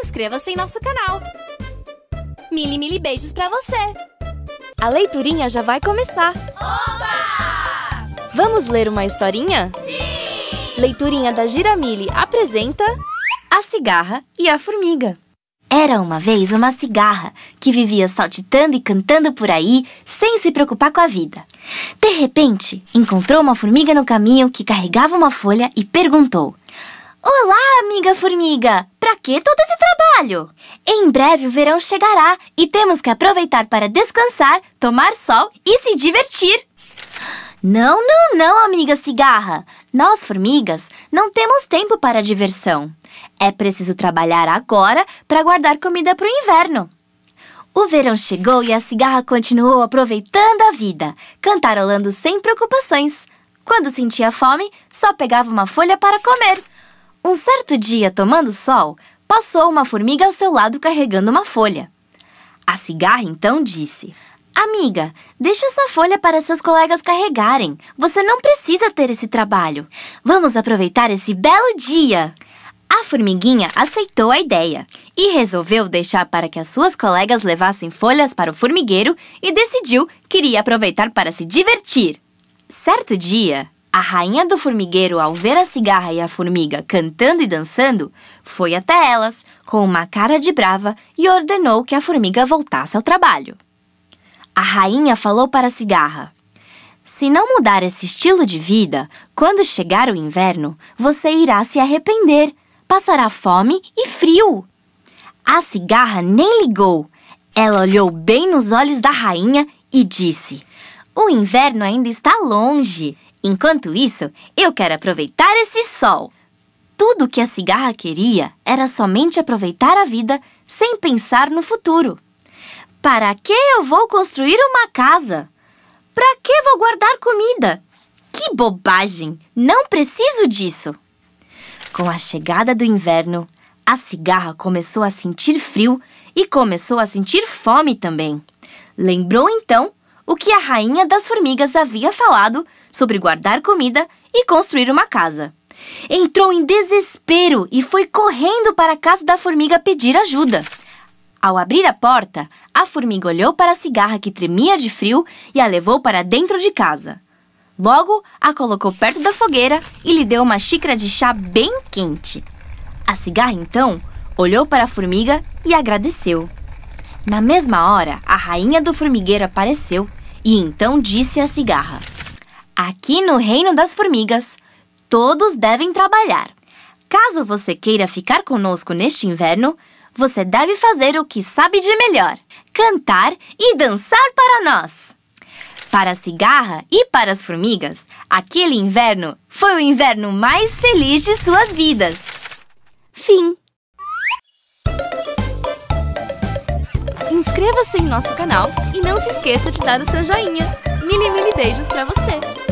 inscreva-se em nosso canal. Mili, mili beijos pra você! A leiturinha já vai começar! Oba! Vamos ler uma historinha? Sim! Leiturinha da Giramile apresenta... A Cigarra e a Formiga. Era uma vez uma cigarra que vivia saltitando e cantando por aí sem se preocupar com a vida. De repente, encontrou uma formiga no caminho que carregava uma folha e perguntou: Olá, amiga formiga! Pra que todo esse trabalho? Em breve o verão chegará e temos que aproveitar para descansar, tomar sol e se divertir. Não, não, não, amiga cigarra! Nós, formigas, não temos tempo para diversão. É preciso trabalhar agora para guardar comida para o inverno. O verão chegou e a cigarra continuou aproveitando a vida, cantarolando sem preocupações. Quando sentia fome, só pegava uma folha para comer. Um certo dia, tomando sol, passou uma formiga ao seu lado carregando uma folha. A cigarra então disse: Amiga, deixa essa folha para seus colegas carregarem. Você não precisa ter esse trabalho. Vamos aproveitar esse belo dia! A formiguinha aceitou a ideia e resolveu deixar para que as suas colegas levassem folhas para o formigueiro e decidiu que iria aproveitar para se divertir. Certo dia, a rainha do formigueiro, ao ver a cigarra e a formiga cantando e dançando, foi até elas com uma cara de brava e ordenou que a formiga voltasse ao trabalho. A rainha falou para a cigarra: Se não mudar esse estilo de vida, quando chegar o inverno, você irá se arrepender, passará fome e frio. A cigarra nem ligou. Ela olhou bem nos olhos da rainha e disse: O inverno ainda está longe. Enquanto isso, eu quero aproveitar esse sol. Tudo que a cigarra queria era somente aproveitar a vida sem pensar no futuro. Para que eu vou construir uma casa? Para que vou guardar comida? Que bobagem! Não preciso disso! Com a chegada do inverno, a cigarra começou a sentir frio e começou a sentir fome também. Lembrou então o que a rainha das formigas havia falado sobre guardar comida e construir uma casa. Entrou em desespero e foi correndo para a casa da formiga pedir ajuda. Ao abrir a porta, a formiga olhou para a cigarra que tremia de frio e a levou para dentro de casa. Logo, a colocou perto da fogueira e lhe deu uma xícara de chá bem quente. A cigarra, então, olhou para a formiga e agradeceu. Na mesma hora, a rainha do formigueiro apareceu e então disse à cigarra: Aqui no Reino das Formigas, todos devem trabalhar. Caso você queira ficar conosco neste inverno, você deve fazer o que sabe de melhor: cantar e dançar para nós. Para a cigarra e para as formigas, aquele inverno foi o inverno mais feliz de suas vidas. Fim. Inscreva-se em nosso canal e não se esqueça de dar o seu joinha. Mil e mil beijos para você!